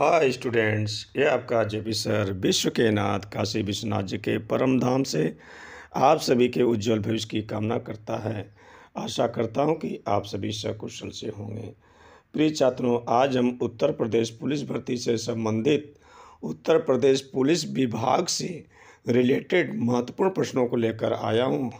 hi students ये आपका JP sir विश्व के नाथ काशी विश्वनाथ जी के परम धाम से आप सभी के उज्जवल भविष्य की कामना करता है आशा करता हूँ कि आप सभी सकुशल से होंगे प्रिय छात्रों आज हम उत्तर प्रदेश पुलिस भर्ती से संबंधित उत्तर प्रदेश पुलिस विभाग से रिलेटेड महत्वपूर्ण प्रश्नों को लेकर आया हूँ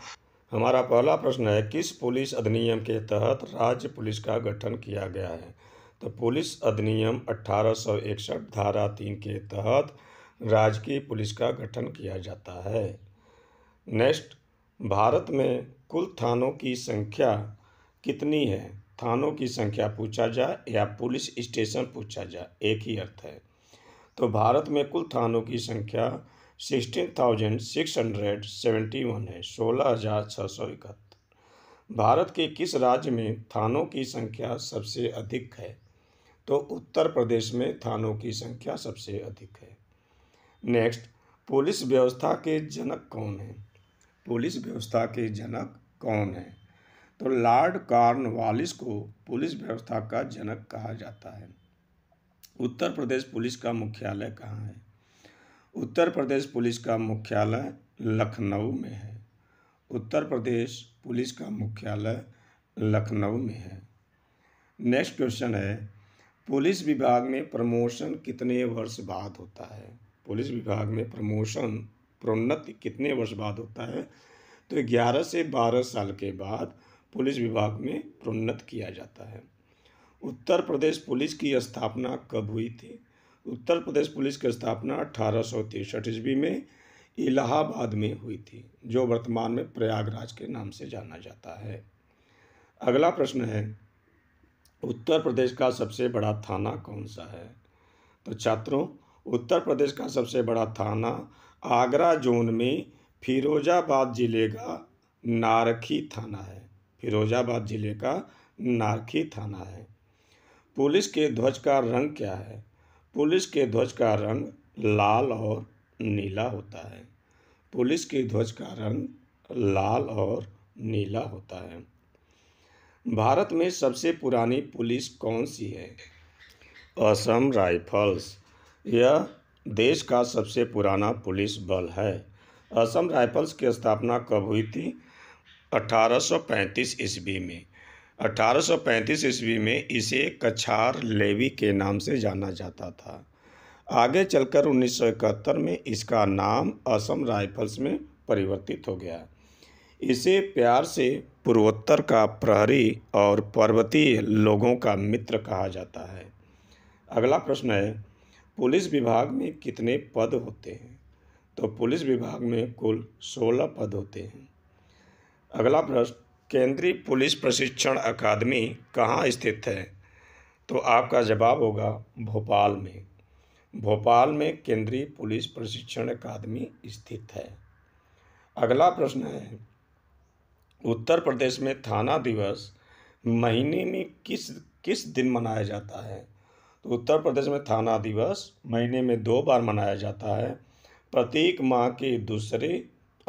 हमारा पहला प्रश्न है किस पुलिस अधिनियम के तहत राज्य पुलिस का गठन किया गया है तो पुलिस अधिनियम अट्ठारह धारा तीन के तहत राजकीय पुलिस का गठन किया जाता है नेक्स्ट भारत में कुल थानों की संख्या कितनी है थानों की संख्या पूछा जाए या पुलिस स्टेशन पूछा जाए एक ही अर्थ है तो भारत में कुल थानों की संख्या sixteen thousand six hundred seventy one है सोलह हज़ार छः सौ इकहत्तर भारत के किस राज्य में थानों की संख्या सबसे अधिक है तो उत्तर प्रदेश में थानों की संख्या सबसे अधिक है नेक्स्ट पुलिस व्यवस्था के जनक कौन हैं पुलिस व्यवस्था के जनक कौन हैं तो लॉर्ड कार्नवालिस को पुलिस व्यवस्था का जनक कहा जाता है उत्तर प्रदेश पुलिस का मुख्यालय कहाँ है उत्तर प्रदेश पुलिस का मुख्यालय लखनऊ में है उत्तर प्रदेश पुलिस का मुख्यालय लखनऊ में है नेक्स्ट क्वेश्चन है पुलिस विभाग में प्रमोशन कितने वर्ष बाद होता है पुलिस विभाग में प्रमोशन प्रोन्नति कितने वर्ष बाद होता है तो ग्यारह से बारह साल के बाद पुलिस विभाग में प्रोन्नत किया जाता है उत्तर प्रदेश पुलिस की स्थापना कब हुई थी उत्तर प्रदेश पुलिस की स्थापना अठारह सौ तिरसठ ईस्वी में इलाहाबाद में हुई थी जो वर्तमान में प्रयागराज के नाम से जाना जाता है अगला प्रश्न है उत्तर प्रदेश का सबसे बड़ा थाना कौन सा है तो छात्रों उत्तर प्रदेश का सबसे बड़ा थाना आगरा जोन में फिरोजाबाद ज़िले का नारखी थाना है फिरोजाबाद ज़िले का नारखी थाना है पुलिस के ध्वज का रंग क्या है पुलिस के ध्वज का रंग लाल और नीला होता है पुलिस के ध्वज का रंग लाल और नीला होता है भारत में सबसे पुरानी पुलिस कौन सी है असम राइफल्स यह देश का सबसे पुराना पुलिस बल है असम राइफल्स की स्थापना कब हुई थी 1835 ईस्वी में 1835 ईस्वी में इसे कछार लेवी के नाम से जाना जाता था आगे चलकर उन्नीस में इसका नाम असम राइफल्स में परिवर्तित हो गया इसे प्यार से पूर्वोत्तर का प्रहरी और पर्वतीय लोगों का मित्र कहा जाता है अगला प्रश्न है पुलिस विभाग में कितने पद होते हैं तो पुलिस विभाग में कुल सोलह पद होते हैं अगला प्रश्न केंद्रीय पुलिस प्रशिक्षण अकादमी कहाँ स्थित है तो आपका जवाब होगा भोपाल में भोपाल में केंद्रीय पुलिस प्रशिक्षण अकादमी स्थित है अगला प्रश्न है उत्तर प्रदेश में थाना दिवस महीने में किस किस दिन मनाया जाता है तो उत्तर प्रदेश में थाना दिवस महीने में दो बार मनाया जाता है प्रत्येक माह के दूसरे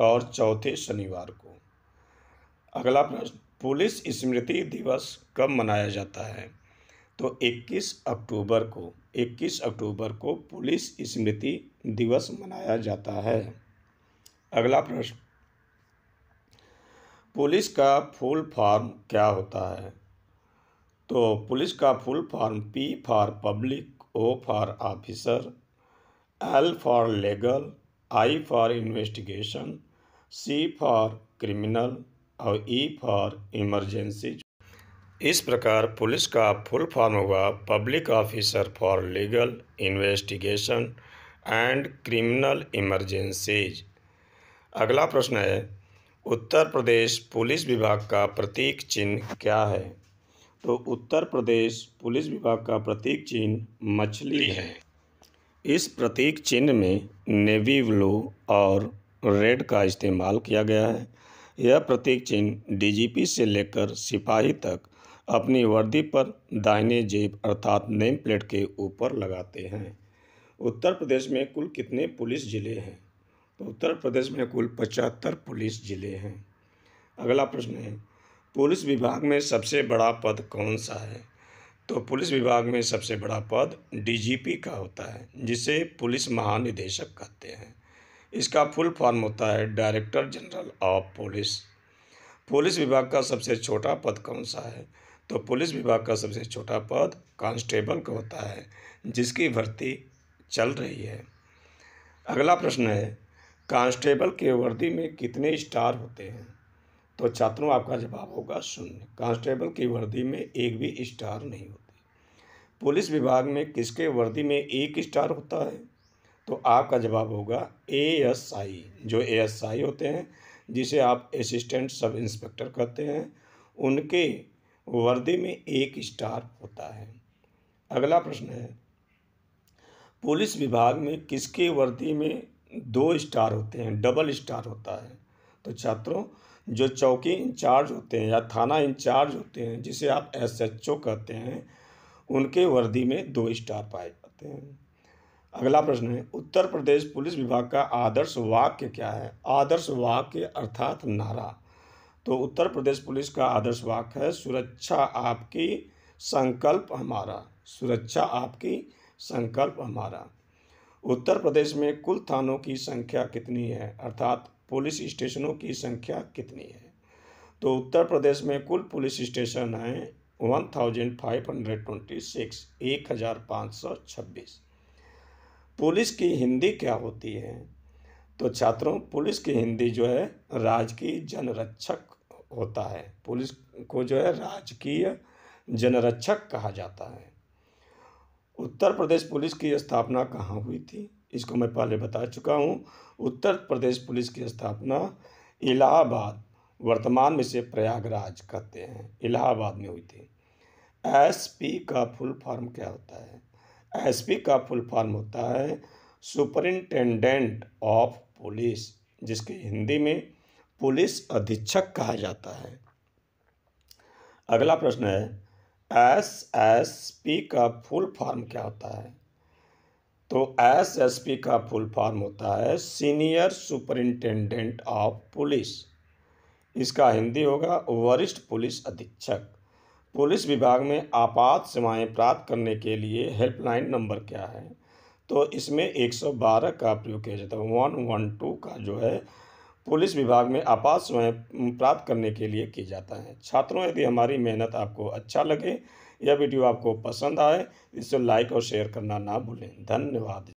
और चौथे शनिवार को अगला प्रश्न पुलिस स्मृति दिवस कब मनाया जाता है तो 21 अक्टूबर को 21 अक्टूबर को पुलिस स्मृति दिवस मनाया जाता है अगला प्रश्न पुलिस का फुल फॉर्म क्या होता है तो पुलिस का full form P for public O for officer L for legal I for investigation C for criminal और ई फॉर इमरजेंसी इस प्रकार पुलिस का फुल फॉर्म हुआ public officer for legal investigation and criminal emergencies अगला प्रश्न है उत्तर प्रदेश police विभाग का प्रतीक चिन्ह क्या है तो उत्तर प्रदेश पुलिस विभाग का प्रतीक चिन्ह मछली है इस प्रतीक चिन्ह में नेवी ब्लू और रेड का इस्तेमाल किया गया है यह प्रतीक चिन्ह डीजीपी से लेकर सिपाही तक अपनी वर्दी पर दाहिने जेब अर्थात नेम प्लेट के ऊपर लगाते हैं उत्तर प्रदेश में कुल कितने पुलिस ज़िले हैं तो उत्तर प्रदेश में कुल पचहत्तर पुलिस जिले हैं अगला प्रश्न है पुलिस विभाग में सबसे बड़ा पद कौन सा है तो पुलिस विभाग में सबसे बड़ा पद डीजीपी का होता है जिसे पुलिस महानिदेशक कहते हैं इसका फुल फॉर्म होता है director general of police police विभाग का सबसे छोटा पद कौन सा है तो पुलिस विभाग का सबसे छोटा पद कांस्टेबल का होता है जिसकी भर्ती चल रही है अगला प्रश्न है कांस्टेबल के वर्दी में कितने स्टार होते हैं तो छात्रों आपका जवाब होगा शून्य कांस्टेबल की वर्दी में एक भी स्टार नहीं होती पुलिस विभाग में किसके वर्दी में एक स्टार होता है तो आपका जवाब होगा ए एस आई जो ए एस आई होते हैं जिसे आप असिस्टेंट सब इंस्पेक्टर कहते हैं उनके वर्दी में एक स्टार होता है अगला प्रश्न है पुलिस विभाग में किसके वर्दी में दो स्टार होते हैं डबल स्टार होता है तो छात्रों जो चौकी इंचार्ज होते हैं या थाना इंचार्ज होते हैं जिसे आप एस एच ओ कहते हैं उनके वर्दी में दो स्टार पाए जाते हैं अगला प्रश्न है उत्तर प्रदेश पुलिस विभाग का आदर्श वाक्य क्या है आदर्श वाक्य अर्थात नारा तो उत्तर प्रदेश पुलिस का आदर्श वाक्य है सुरक्षा आपकी संकल्प हमारा सुरक्षा आपकी संकल्प हमारा उत्तर प्रदेश में कुल थानों की संख्या कितनी है अर्थात पुलिस स्टेशनों की संख्या कितनी है तो उत्तर प्रदेश में कुल पुलिस स्टेशन हैं one thousand five hundred twenty six एक हज़ार पाँच सौ छब्बीस पुलिस की हिंदी क्या होती है तो छात्रों पुलिस की हिंदी जो है राजकीय जनरक्षक होता है पुलिस को जो है राजकीय जनरक्षक कहा जाता है उत्तर प्रदेश पुलिस की स्थापना कहाँ हुई थी इसको मैं पहले बता चुका हूँ उत्तर प्रदेश पुलिस की स्थापना इलाहाबाद वर्तमान में से प्रयागराज कहते हैं इलाहाबाद में हुई थी एसपी का फुल फॉर्म क्या होता है एसपी का फुल फॉर्म होता है सुपरिंटेंडेंट ऑफ पुलिस जिसके हिंदी में पुलिस अधीक्षक कहा जाता है अगला प्रश्न है एस एस पी का फुल फॉर्म क्या होता है तो एस एस पी का फुल फॉर्म होता है सीनियर सुपरिंटेंडेंट ऑफ पुलिस इसका हिंदी होगा वरिष्ठ पुलिस अधीक्षक पुलिस विभाग में आपात सेवाएं प्राप्त करने के लिए हेल्पलाइन नंबर क्या है तो इसमें 112 का प्रयोग किया जाता है वन वन टू का जो है पुलिस विभाग में आपात स्वयं प्राप्त करने के लिए किया जाता है छात्रों यदि हमारी मेहनत आपको अच्छा लगे या वीडियो आपको पसंद आए इसे लाइक और शेयर करना ना भूलें धन्यवाद